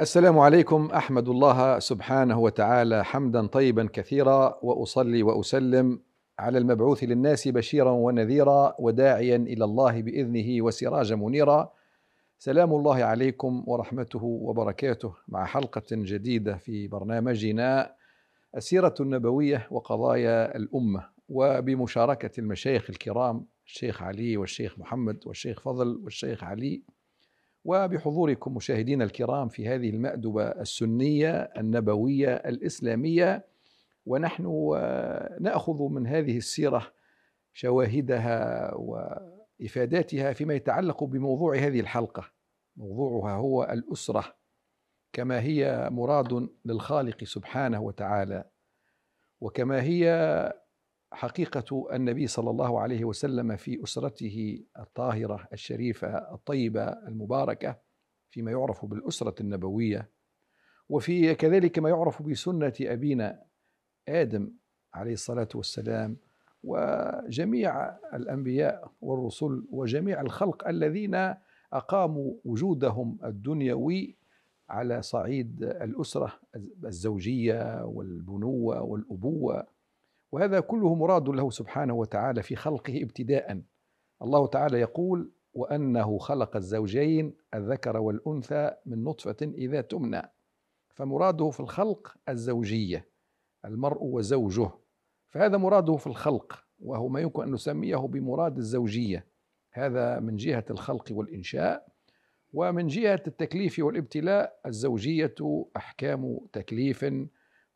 السلام عليكم احمد الله سبحانه وتعالى حمدا طيبا كثيرا واصلي واسلم على المبعوث للناس بشيرا ونذيرا وداعيا الى الله باذنه وسراجا منيرا سلام الله عليكم ورحمته وبركاته مع حلقه جديده في برنامجنا السيره النبويه وقضايا الامه وبمشاركه المشايخ الكرام الشيخ علي والشيخ محمد والشيخ فضل والشيخ علي وبحضوركم مشاهدينا الكرام في هذه المأدبة السنية النبوية الإسلامية ونحن آه، نأخذ من هذه السيرة شواهدها وإفاداتها فيما يتعلق بموضوع هذه الحلقة موضوعها هو الأسرة كما هي مراد للخالق سبحانه وتعالى وكما هي حقيقة النبي صلى الله عليه وسلم في أسرته الطاهرة الشريفة الطيبة المباركة فيما يعرف بالأسرة النبوية وفي كذلك ما يعرف بسنة أبينا آدم عليه الصلاة والسلام وجميع الأنبياء والرسل وجميع الخلق الذين أقاموا وجودهم الدنيوي على صعيد الأسرة الزوجية والبنوة والأبوة وهذا كله مراد له سبحانه وتعالى في خلقه ابتداء الله تعالى يقول وأنه خلق الزوجين الذكر والأنثى من نطفة إذا تمنى فمراده في الخلق الزوجية المرء وزوجه فهذا مراده في الخلق وهو ما يمكن أن نسميه بمراد الزوجية هذا من جهة الخلق والإنشاء ومن جهة التكليف والابتلاء الزوجية أحكام تكليف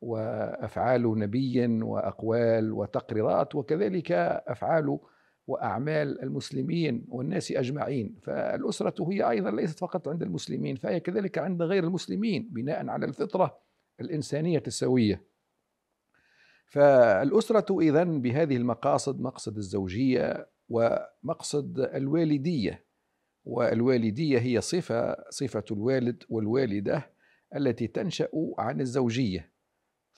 وافعال نبي واقوال وتقريرات وكذلك افعال واعمال المسلمين والناس اجمعين فالاسره هي ايضا ليست فقط عند المسلمين فهي كذلك عند غير المسلمين بناء على الفطره الانسانيه السويه فالاسره اذا بهذه المقاصد مقصد الزوجيه ومقصد الوالديه والوالديه هي صفه صفه الوالد والوالده التي تنشا عن الزوجيه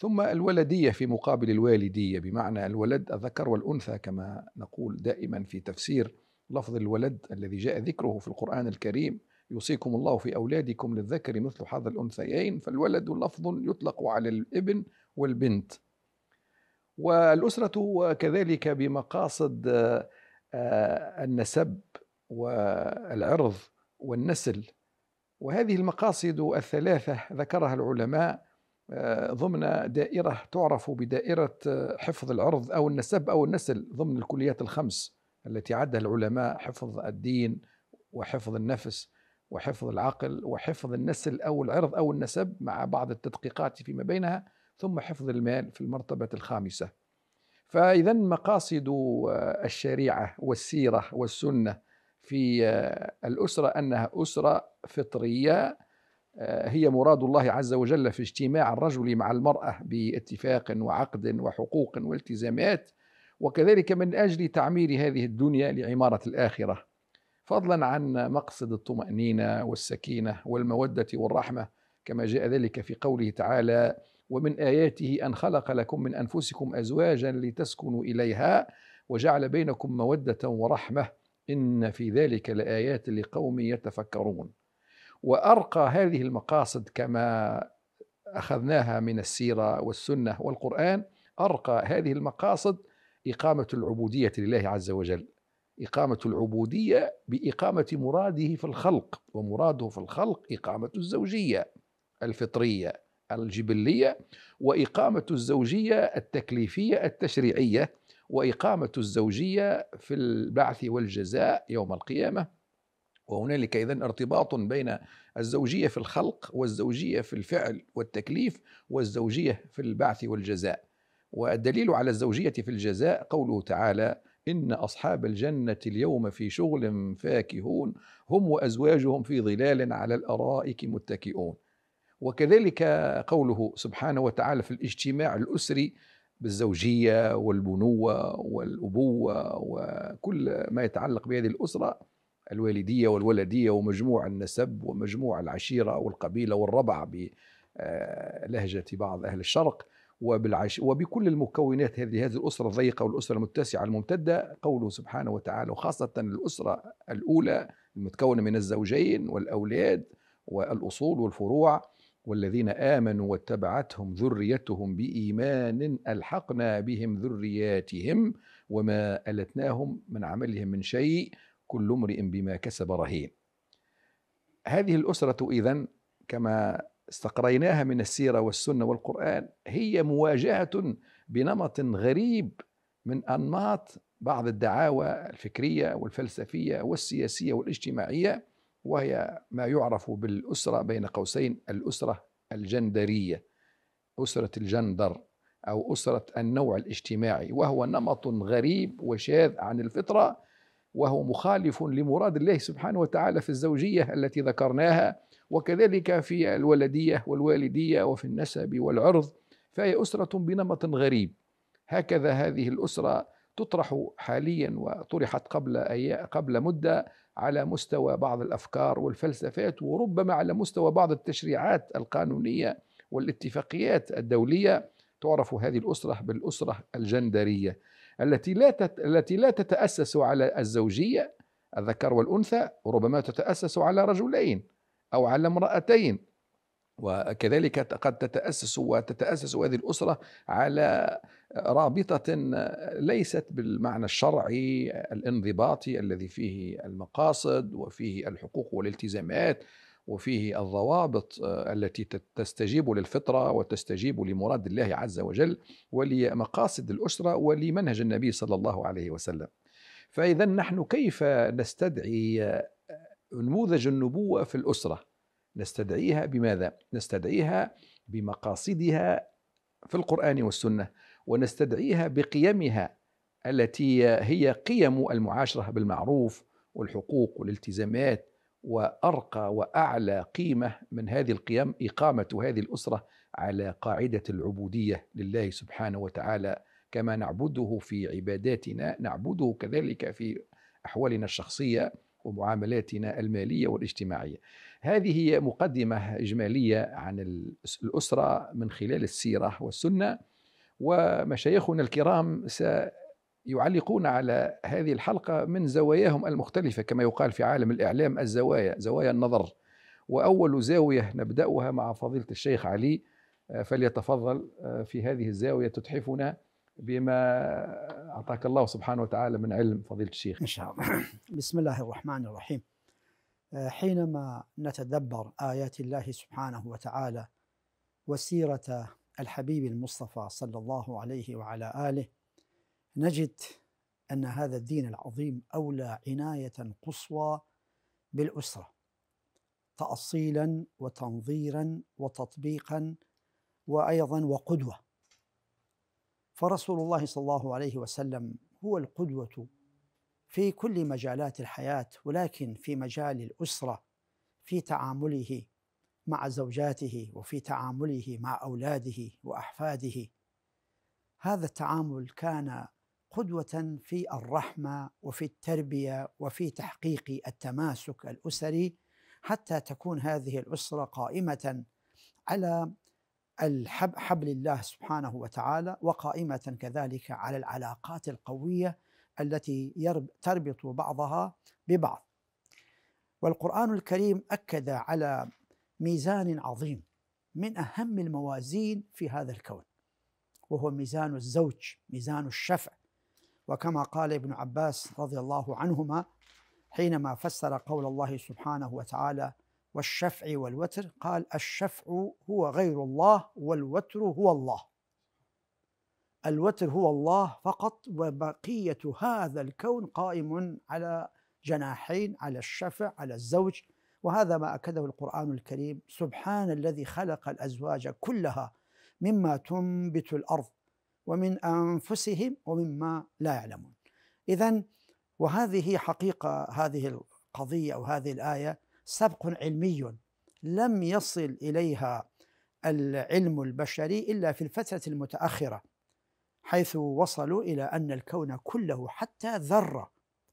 ثم الولدية في مقابل الوالدية بمعنى الولد الذكر والأنثى كما نقول دائما في تفسير لفظ الولد الذي جاء ذكره في القرآن الكريم يوصيكم الله في أولادكم للذكر مثل حظ الأنثيين فالولد لفظ يطلق على الابن والبنت والأسرة كذلك بمقاصد آه، النسب والعرض والنسل وهذه المقاصد الثلاثة ذكرها العلماء آه، ضمن دائرة تعرف بدائرة آه، حفظ العرض أو النسب أو النسل ضمن الكليات الخمس التي عدها العلماء حفظ الدين وحفظ النفس وحفظ العقل وحفظ النسل أو العرض أو النسب مع بعض التدقيقات فيما بينها ثم حفظ المال في المرتبة الخامسة فإذا مقاصد آه، الشريعة والسيرة والسنة في الأسرة أنها أسرة فطرية هي مراد الله عز وجل في اجتماع الرجل مع المرأة باتفاق وعقد وحقوق والتزامات وكذلك من أجل تعمير هذه الدنيا لعمارة الآخرة فضلا عن مقصد الطمأنينة والسكينة والمودة والرحمة كما جاء ذلك في قوله تعالى ومن آياته أن خلق لكم من أنفسكم أزواجا لتسكنوا إليها وجعل بينكم مودة ورحمة إن في ذلك لآيات لقوم يتفكرون وارقى هذه المقاصد كما اخذناها من السيره والسنه والقران ارقى هذه المقاصد اقامه العبوديه لله عز وجل إقامة العبودية بإقامة مراده في الخلق ومراده في الخلق إقامة الزوجية الفطرية الجبلية وإقامة الزوجية التكليفية التشريعية وإقامة الزوجية في البعث والجزاء يوم القيامة وهنالك اذا ارتباط بين الزوجيه في الخلق والزوجيه في الفعل والتكليف والزوجيه في البعث والجزاء والدليل على الزوجيه في الجزاء قوله تعالى ان اصحاب الجنه اليوم في شغل فاكهون هم وازواجهم في ظلال على الارائك متكئون وكذلك قوله سبحانه وتعالى في الاجتماع الاسري بالزوجيه والبنوه والابوه وكل ما يتعلق بهذه الاسره الوالدية والولدية ومجموع النسب ومجموع العشيرة والقبيلة والربع بلهجة آه، بعض أهل الشرق وبالعش وبكل المكونات هذه هذه الأسرة الضيقة والأسرة المتسعة الممتدة قوله سبحانه وتعالى وخاصة الأسرة الأولى المتكونة من الزوجين والأولاد والأصول والفروع والذين آمنوا واتبعتهم ذريتهم بإيمان ألحقنا بهم ذرياتهم وما ألتناهم من عملهم من شيء كل امرئ بما كسب رهين هذه الأسرة إذا كما استقريناها من السيرة والسنة والقرآن هي مواجهة بنمط غريب من أنماط بعض الدعاوى الفكرية والفلسفية والسياسية والاجتماعية وهي ما يعرف بالأسرة بين قوسين الأسرة الجندرية أسرة الجندر أو أسرة النوع الاجتماعي وهو نمط غريب وشاذ عن الفطرة وهو مخالف لمراد الله سبحانه وتعالى في الزوجية التي ذكرناها وكذلك في الولدية والوالدية وفي النسب والعرض فهي أسرة بنمط غريب هكذا هذه الأسرة تطرح حاليا وطرحت قبل أي قبل مدة على مستوى بعض الأفكار والفلسفات وربما على مستوى بعض التشريعات القانونية والاتفاقيات الدولية تعرف هذه الأسرة بالأسرة الجندرية التي لا التي لا تتأسس على الزوجية الذكر والأنثى وربما تتأسس على رجلين أو على امرأتين وكذلك قد تتأسس وتتأسس هذه الأسرة على رابطة ليست بالمعنى الشرعي الانضباطي الذي فيه المقاصد وفيه الحقوق والالتزامات وفيه الضوابط آه، التي تستجيب للفطرة وتستجيب لمراد الله عز وجل ولمقاصد الأسرة ولمنهج النبي صلى الله عليه وسلم فإذا نحن كيف نستدعي آه، نموذج النبوة في الأسرة نستدعيها بماذا؟ نستدعيها بمقاصدها في القرآن والسنة ونستدعيها بقيمها التي هي قيم المعاشرة بالمعروف والحقوق والالتزامات وارقى واعلى قيمه من هذه القيم اقامه هذه الاسره على قاعده العبوديه لله سبحانه وتعالى كما نعبده في عباداتنا نعبده كذلك في احوالنا الشخصيه ومعاملاتنا الماليه والاجتماعيه. هذه هي مقدمه اجماليه عن الاسره من خلال السيره والسنه ومشايخنا الكرام يعلقون على هذه الحلقة من زواياهم المختلفة كما يقال في عالم الإعلام الزوايا زوايا النظر وأول زاوية نبدأها مع فضيلة الشيخ علي آه، فليتفضل آه، في هذه الزاوية تتحفنا بما أعطاك الله سبحانه وتعالى من علم فضيلة الشيخ إن شاء الله بسم الله الرحمن الرحيم آه، حينما نتدبر آيات الله سبحانه وتعالى وسيرة الحبيب المصطفى صلى الله عليه وعلى آله نجد ان هذا الدين العظيم اولى عنايه قصوى بالاسره تاصيلا وتنظيرا وتطبيقا وايضا وقدوه فرسول الله صلى الله عليه وسلم هو القدوه في كل مجالات الحياه ولكن في مجال الاسره في تعامله مع زوجاته وفي تعامله مع اولاده واحفاده هذا التعامل كان قدوة في الرحمة وفي التربية وفي تحقيق التماسك الأسري حتى تكون هذه الأسرة قائمة على الحب حبل الله سبحانه وتعالى وقائمة كذلك على العلاقات القوية التي تربط بعضها ببعض والقرآن الكريم أكد على ميزان عظيم من أهم الموازين في هذا الكون وهو ميزان الزوج ميزان الشفع وكما قال ابن عباس رضي الله عنهما حينما فسر قول الله سبحانه وتعالى والشفع والوتر قال الشفع هو غير الله والوتر هو الله الوتر هو الله فقط وبقية هذا الكون قائم على جناحين على الشفع على الزوج وهذا ما أكده القرآن الكريم سبحان الذي خلق الأزواج كلها مما تنبت الأرض ومن انفسهم ومما لا يعلمون. اذا وهذه حقيقه هذه القضيه او هذه الايه سبق علمي لم يصل اليها العلم البشري الا في الفتره المتاخره حيث وصلوا الى ان الكون كله حتى ذره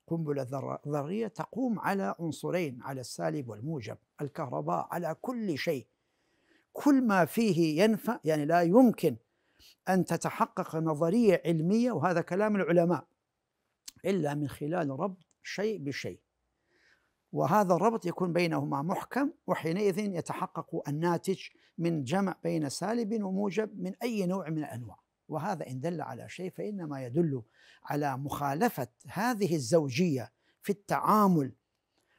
قنبله ذريه تقوم على عنصرين على السالب والموجب الكهرباء على كل شيء كل ما فيه ينفع يعني لا يمكن أن تتحقق نظرية علمية وهذا كلام العلماء إلا من خلال ربط شيء بشيء وهذا الربط يكون بينهما محكم وحينئذ يتحقق الناتج من جمع بين سالب وموجب من أي نوع من الأنواع وهذا إن دل على شيء فإنما يدل على مخالفة هذه الزوجية في التعامل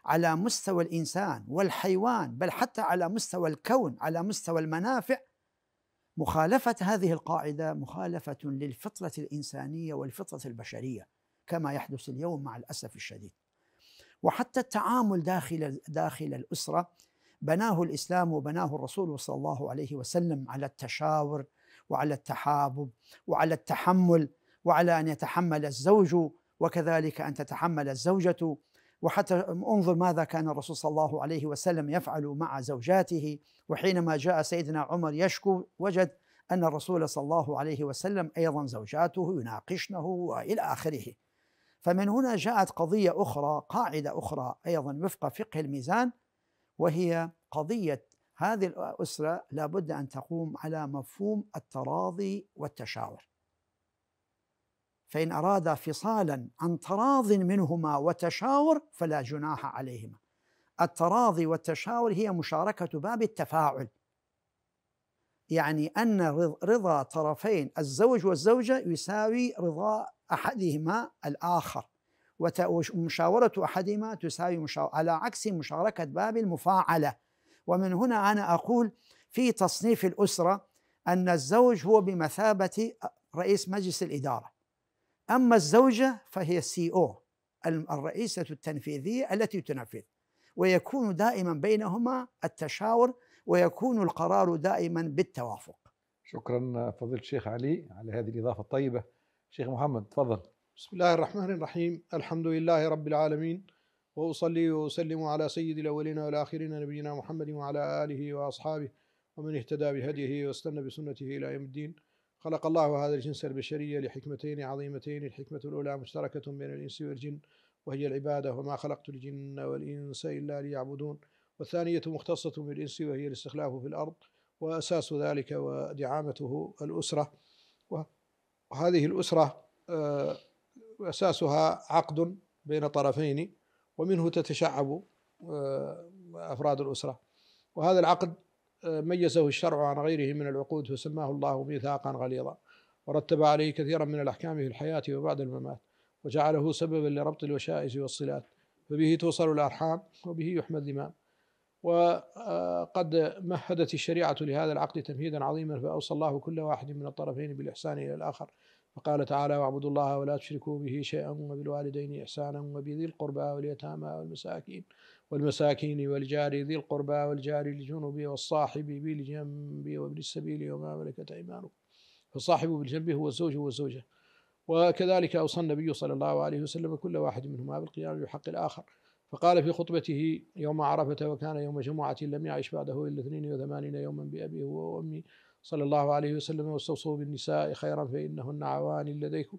على مستوى الإنسان والحيوان بل حتى على مستوى الكون على مستوى المنافع مخالفة هذه القاعدة مخالفة للفطرة الإنسانية والفطرة البشرية كما يحدث اليوم مع الأسف الشديد وحتى التعامل داخل داخل الأسرة بناه الإسلام وبناه الرسول صلى الله عليه وسلم على التشاور وعلى التحابب وعلى التحمل وعلى أن يتحمل الزوج وكذلك أن تتحمل الزوجة وحتى انظر ماذا كان الرسول صلى الله عليه وسلم يفعل مع زوجاته وحينما جاء سيدنا عمر يشكو وجد أن الرسول صلى الله عليه وسلم أيضا زوجاته يناقشنه وإلى آخره فمن هنا جاءت قضية أخرى قاعدة أخرى أيضا وفق فقه الميزان وهي قضية هذه الأسرة لابد أن تقوم على مفهوم التراضي والتشاور فإن أرادا فصالا عن تراض منهما وتشاور فلا جناح عليهما التراضي والتشاور هي مشاركة باب التفاعل يعني أن رضا طرفين الزوج والزوجة يساوي رضا أحدهما الآخر ومشاورة أحدهما تساوي مشاورة على عكس مشاركة باب المفاعلة ومن هنا أنا أقول في تصنيف الأسرة أن الزوج هو بمثابة رئيس مجلس الإدارة أما الزوجة فهي سي e أو الرئيسة التنفيذية التي تنفذ ويكون دائما بينهما التشاور ويكون القرار دائما بالتوافق شكرا فضيلة الشيخ علي على هذه الإضافة الطيبة شيخ محمد تفضل بسم الله الرحمن الرحيم الحمد لله رب العالمين وأصلي وأسلم على سيد الأولين والآخرين نبينا محمد وعلى آله وأصحابه ومن اهتدى بهديه واستنى بسنته إلى يوم الدين خلق الله هذا الجنس البشرية لحكمتين عظيمتين الحكمة الأولى مشتركة بين الإنس والجن وهي العبادة وما خلقت الجن والإنس إلا ليعبدون والثانية مختصة بالإنس وهي الاستخلاف في الأرض وأساس ذلك ودعامته الأسرة وهذه الأسرة آه، أساسها عقد بين طرفين ومنه تتشعب آه، أفراد الأسرة وهذا العقد ميزه الشرع عن غيره من العقود فسماه الله ميثاقا غليظا ورتب عليه كثيرا من الأحكام في الحياة وبعد الممات وجعله سببا لربط الوشائج والصلات فبه توصل الأرحام وبه يحمى الذمام وقد مهدت الشريعة لهذا العقد تمهيدا عظيما فأوصى الله كل واحد من الطرفين بالإحسان إلى الآخر وقال تعالى واعبدوا الله ولا تشركوا به شيئا وبالوالدين إحسانا وبذي القربى واليتامى والمساكين والمساكين والجار ذي القربى والجار الجنب والصاحب بالجنب وابن السبيل وما ملكت أيمانكم فالصاحب بالجنب هو الزوج والزوجة وكذلك أوصى النبي صلى الله عليه وسلم كل واحد منهما بالقيام بحق الآخر فقال في خطبته يوم عرفة وكان يوم جمعة لم يعش بعده إلا 82 يوما بأبيه وأمي صلى الله عليه وسلم واستوصوا بالنساء خيرا فإنهن عوان لديكم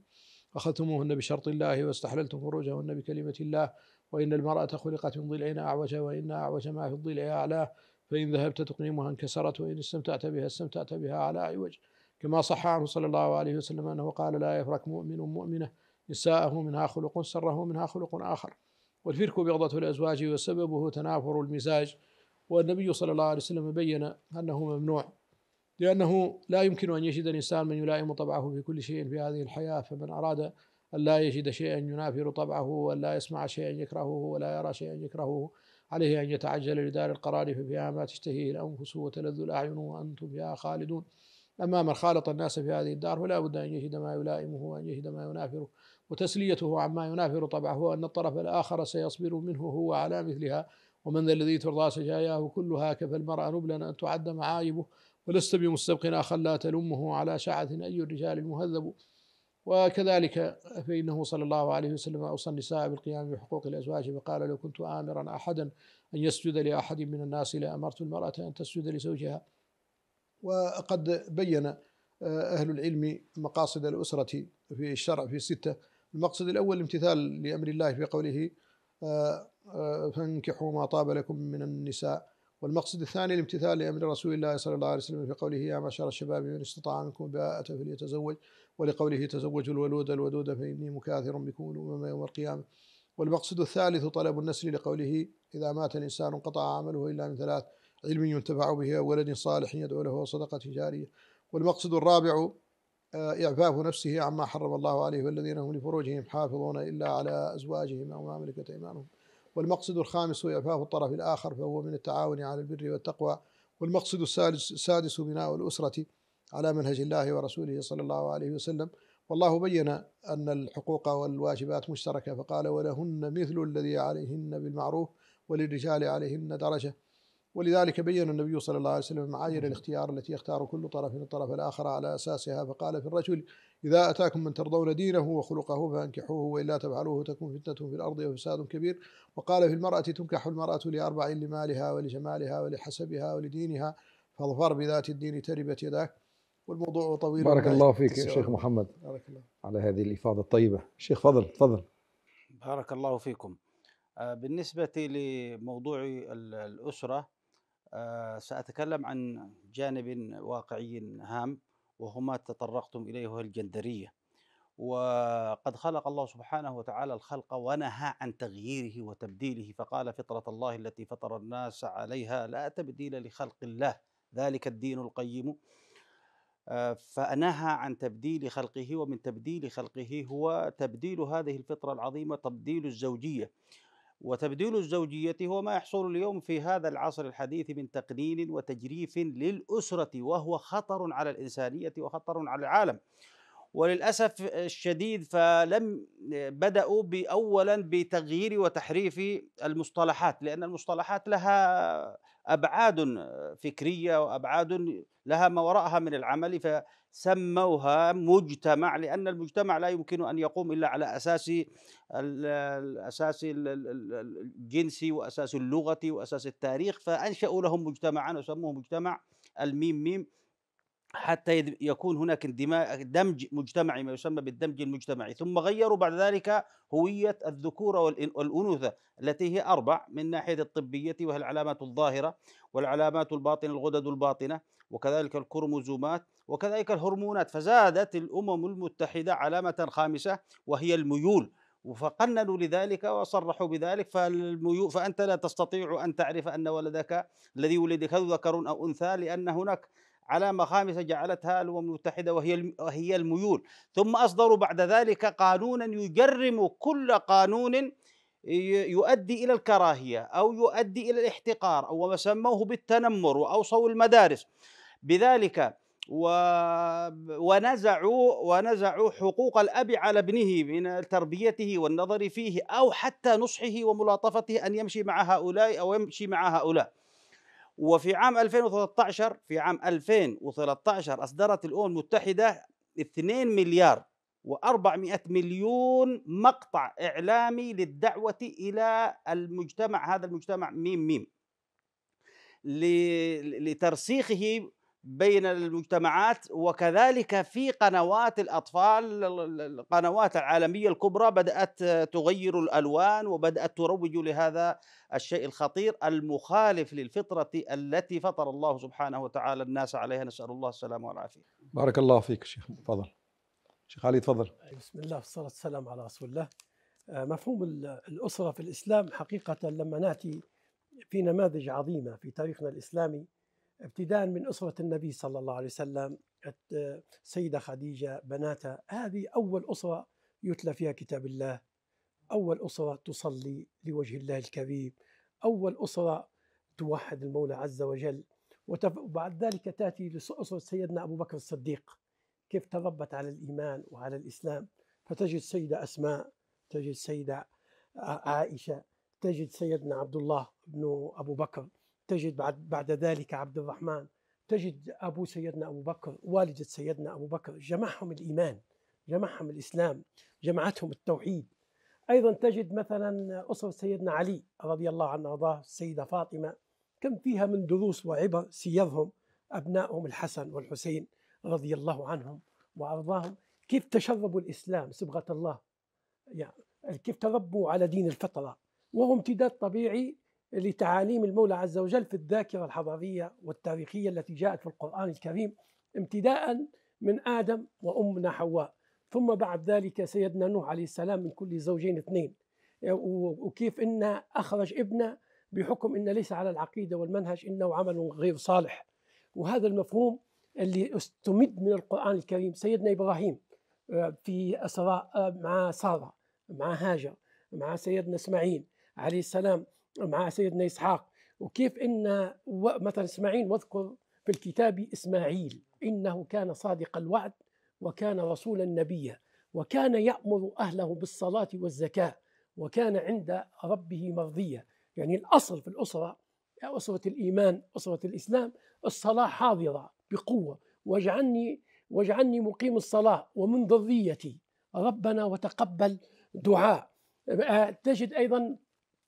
أخذتموهن بشرط الله واستحللتم فروجهن بكلمة الله وإن المرأة خلقت من ضلعين أعوج وإن أعوج ما في الضلع أعلاه فإن ذهبت تقيمها انكسرت وإن استمتعت بها استمتعت بها على أعوج كما صح عنه صلى الله عليه وسلم أنه قال لا يفرك مؤمن مؤمنة نساءه منها خلق سره منها خلق آخر والفرك بغضة الأزواج وسببه تنافر المزاج والنبي صلى الله عليه وسلم بين أنه ممنوع لأنه لا يمكن أن يجد الإنسان من يلائم طبعه في كل شيء في هذه الحياة فمن أراد أن لا يجد شيئا ينافر طبعه ولا يسمع شيئا يكرهه ولا يرى شيئا يكرهه عليه أن يتعجل لدار القرار ففيها ما تشتهيه الأنفس وتلذ الأعين وأنتم فيها خالدون أما من خالط الناس في هذه الدار فلا بد أن يجد ما يلائمه وأن يجد ما ينافره وتسليته عما ينافر طبعه أن الطرف الآخر سيصبر منه هو على مثلها ومن ذا الذي ترضى سجاياه كلها كفى المرأة نبلا أن تعد معايبه ولست بمستبق آخر لا تلمه على شعة أي الرجال المهذب وكذلك فإنه صلى الله عليه وسلم أوصى النساء بالقيام بحقوق الأزواج فقال لو كنت آمرا أحدا أن يسجد لأحد من الناس لأمرت المرأة أن تسجد لزوجها وقد بين آه، أهل العلم مقاصد الأسرة في الشرع في ستة المقصد الأول الامتثال لأمر الله في قوله آه، آه، فانكحوا ما طاب لكم من النساء والمقصد الثاني الامتثال لأمر رسول الله صلى الله عليه وسلم في قوله يا معشر الشباب من استطاع منكم باءة فليتزوج ولقوله تزوجوا الولود الودود فإني مكاثر بكم الأمم يوم القيامة والمقصد الثالث طلب النسل لقوله إذا مات الإنسان انقطع عمله إلا من ثلاث علم ينتفع به أو ولد صالح يدعو له صدقه جارية والمقصد الرابع آه، إعفاف نفسه عما حرم الله عليه والذين هم لفروجهم حافظون إلا على أزواجهم أو ما ملكت أيمانهم والمقصد الخامس هو إعفاف الطرف الآخر فهو من التعاون على البر والتقوى والمقصد السادس بناء الأسرة على منهج الله ورسوله صلى الله عليه وسلم والله بين أن الحقوق والواجبات مشتركة فقال ولهن مثل الذي عليهن بالمعروف وللرجال عليهن درجة ولذلك بين النبي صلى الله عليه وسلم معايير الاختيار التي يختار كل طرف من الطرف الآخر على أساسها فقال في الرجل إذا أتاكم من ترضون دينه وخلقه فأنكحوه وإلا تفعلوه تكون فتنة في الأرض وفساد كبير وقال في المرأة تنكح المرأة لأربع لمالها ولجمالها ولحسبها ولدينها فاظفر بذات الدين تربت يداك والموضوع طويل بارك الله فيك يا شيخ محمد بارك الله. على هذه الإفاضة الطيبة شيخ فضل تفضل بارك الله فيكم آه، بالنسبة لموضوع الأسرة آه، سأتكلم عن جانب واقعي هام وهما تطرقتم إليه وهو الجندرية وقد خلق الله سبحانه وتعالى الخلق ونهى عن تغييره وتبديله فقال فطرة الله التي فطر الناس عليها لا تبديل لخلق الله ذلك الدين القيم آه، فنهى عن تبديل خلقه ومن تبديل خلقه هو تبديل هذه الفطرة العظيمة تبديل الزوجية وتبديل الزوجية هو ما يحصل اليوم في هذا العصر الحديث من تقنين وتجريف للأسرة وهو خطر على الإنسانية وخطر على العالم وللأسف الشديد فلم بدأوا أولا بتغيير وتحريف المصطلحات لأن المصطلحات لها أبعاد آه، فكرية وأبعاد لها ما وراءها من العمل فسموها مجتمع لأن المجتمع لا يمكن أن يقوم إلا على أساس الأساس الجنسي وأساس اللغة وأساس التاريخ فأنشأوا لهم مجتمعا وسموه مجتمع الميم ميم حتى يكون هناك اندماج دمج مجتمعي ما يسمى بالدمج المجتمعي ثم غيروا بعد ذلك هوية الذكورة والأنوثة التي هي أربع من ناحية الطبية وهي العلامات الظاهرة والعلامات الباطنة الغدد الباطنة وكذلك الكروموزومات وكذلك الهرمونات فزادت الأمم المتحدة علامة خامسة وهي الميول فقننوا لذلك وصرحوا بذلك فالميول فأنت لا تستطيع أن تعرف أن ولدك الذي ولدك ذكر أو أنثى لأن هناك علامة خامسة جعلتها الأمم المتحدة وهي وهي الميول ثم أصدروا بعد ذلك قانونا يجرم كل قانون يؤدي إلى الكراهية أو يؤدي إلى الاحتقار أو ما سموه بالتنمر وأوصوا المدارس بذلك و... ونزعوا ونزعوا حقوق الاب على ابنه من تربيته والنظر فيه او حتى نصحه وملاطفته ان يمشي مع هؤلاء او يمشي مع هؤلاء وفي عام 2013 في عام 2013 أصدرت الأمم المتحدة 2 مليار و400 مليون مقطع إعلامي للدعوة إلى المجتمع هذا المجتمع ميم ميم لترسيخه بين المجتمعات وكذلك في قنوات الاطفال القنوات العالميه الكبرى بدات تغير الالوان وبدات تروج لهذا الشيء الخطير المخالف للفطره التي فطر الله سبحانه وتعالى الناس عليها نسال الله السلامه والعافيه. بارك الله فيك شيخ تفضل. شيخ علي تفضل. بسم الله والصلاه والسلام على رسول الله. آه، مفهوم الاسره في الاسلام حقيقه لما ناتي في نماذج عظيمه في تاريخنا الاسلامي ابتداء من أسرة النبي صلى الله عليه وسلم السيدة خديجة بناتها هذه أول أسرة يتلى فيها كتاب الله أول أسرة تصلي لوجه الله الكريم أول أسرة توحد المولى عز وجل وبعد ذلك تأتي لأسرة سيدنا أبو بكر الصديق كيف تربت على الإيمان وعلى الإسلام فتجد سيدة أسماء تجد سيدة عائشة تجد سيدنا عبد الله بن أبو بكر تجد بعد, بعد ذلك عبد الرحمن تجد أبو سيدنا أبو بكر والدة سيدنا أبو بكر جمعهم الإيمان جمعهم الإسلام جمعتهم التوحيد أيضا تجد مثلا أسرة سيدنا علي رضي الله عنه وأرضاه السيدة فاطمة كم فيها من دروس وعبر سيرهم أبنائهم الحسن والحسين رضي الله عنهم وأرضاهم كيف تشربوا الإسلام صبغة الله يعني كيف تربوا على دين الفطرة وهو امتداد طبيعي لتعاليم المولى عز وجل في الذاكرة الحضارية والتاريخية التي جاءت في القرآن الكريم امتداء من آدم وأمنا حواء ثم بعد ذلك سيدنا نوح عليه السلام من كل زوجين اثنين آه، وكيف إن أخرج ابنه بحكم إن ليس على العقيدة والمنهج إنه عمل غير صالح وهذا المفهوم اللي استمد من القرآن الكريم سيدنا إبراهيم آه، في أسراء آه، مع سارة مع هاجر مع سيدنا إسماعيل عليه السلام مع سيدنا إسحاق وكيف أن مثلا إسماعيل واذكر في الكتاب إسماعيل إنه كان صادق الوعد وكان رسولا نبيا وكان يأمر أهله بالصلاة والزكاة وكان عند ربه مرضية يعني الأصل في الأسرة أسرة الإيمان أسرة الإسلام الصلاة حاضرة بقوة واجعلني واجعلني مقيم الصلاة ومن ذريتي ربنا وتقبل دعاء آه، تجد أيضا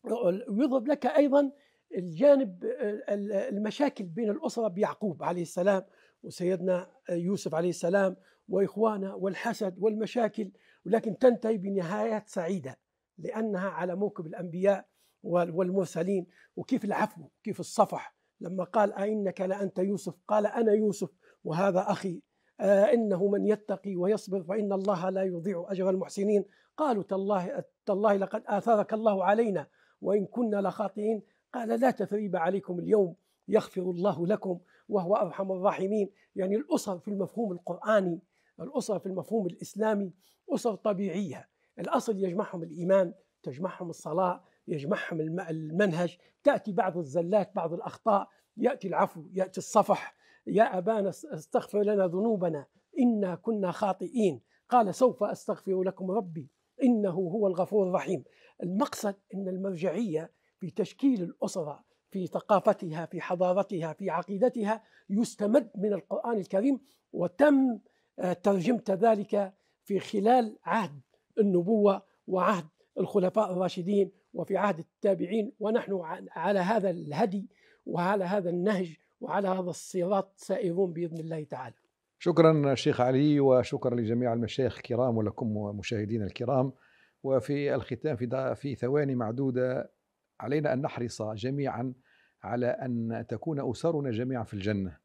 ويضرب لك ايضا الجانب آه، المشاكل بين الاسره بيعقوب عليه السلام وسيدنا آه، يوسف عليه السلام واخوانه والحسد والمشاكل ولكن تنتهي بنهايات سعيده لانها على موكب الانبياء والمرسلين وكيف العفو كيف الصفح لما قال أئنك لأنت يوسف قال أنا يوسف وهذا أخي آه إنه من يتقي ويصبر فإن الله لا يضيع أجر المحسنين قالوا تالله تالله لقد آثرك الله علينا وإن كنا لخاطئين قال لا تثريب عليكم اليوم يغفر الله لكم وهو أرحم الراحمين يعني الأسر في المفهوم القرآني الأسر في المفهوم الإسلامي أسر طبيعية الأصل يجمعهم الإيمان تجمعهم الصلاة يجمعهم المنهج تأتي بعض الزلات بعض الأخطاء يأتي العفو يأتي الصفح يا أبانا استغفر لنا ذنوبنا إنا كنا خاطئين قال سوف أستغفر لكم ربي إنه هو الغفور الرحيم المقصد أن المرجعية في تشكيل الأسرة في ثقافتها في حضارتها في عقيدتها يستمد من القرآن الكريم وتم آه، ترجمة ذلك في خلال عهد النبوة وعهد الخلفاء الراشدين وفي عهد التابعين ونحن على هذا الهدي وعلى هذا النهج وعلى هذا الصراط سائرون بإذن الله تعالى شكرا شيخ علي وشكرا لجميع المشايخ الكرام ولكم مشاهدينا الكرام وفي الختام في, في ثواني معدودة علينا أن نحرص جميعا على أن تكون أسرنا جميعا في الجنة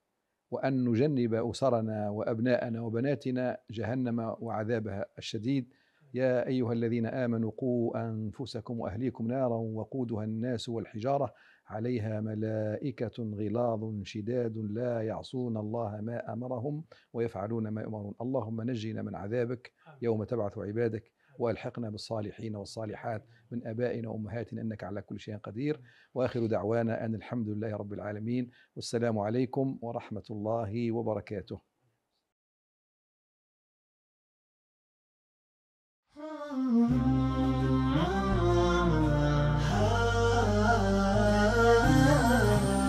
وأن نجنب أسرنا وأبناءنا وبناتنا جهنم وعذابها الشديد يا أيها الذين آمنوا قوا أنفسكم وأهليكم نارا وقودها الناس والحجارة عليها ملائكة غلاظ شداد لا يعصون الله ما أمرهم ويفعلون ما يؤمرون اللهم نجنا من عذابك يوم تبعث عبادك والحقنا بالصالحين والصالحات من ابائنا وامهاتنا انك على كل شيء قدير واخر دعوانا ان الحمد لله رب العالمين والسلام عليكم ورحمه الله وبركاته. آه.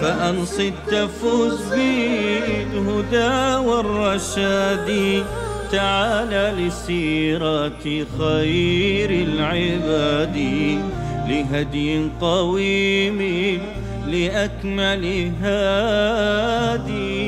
فأنصت تفوز بالهدى والرشاد تعالى لسيرة خير العباد لهدي قويم لأكمل هادي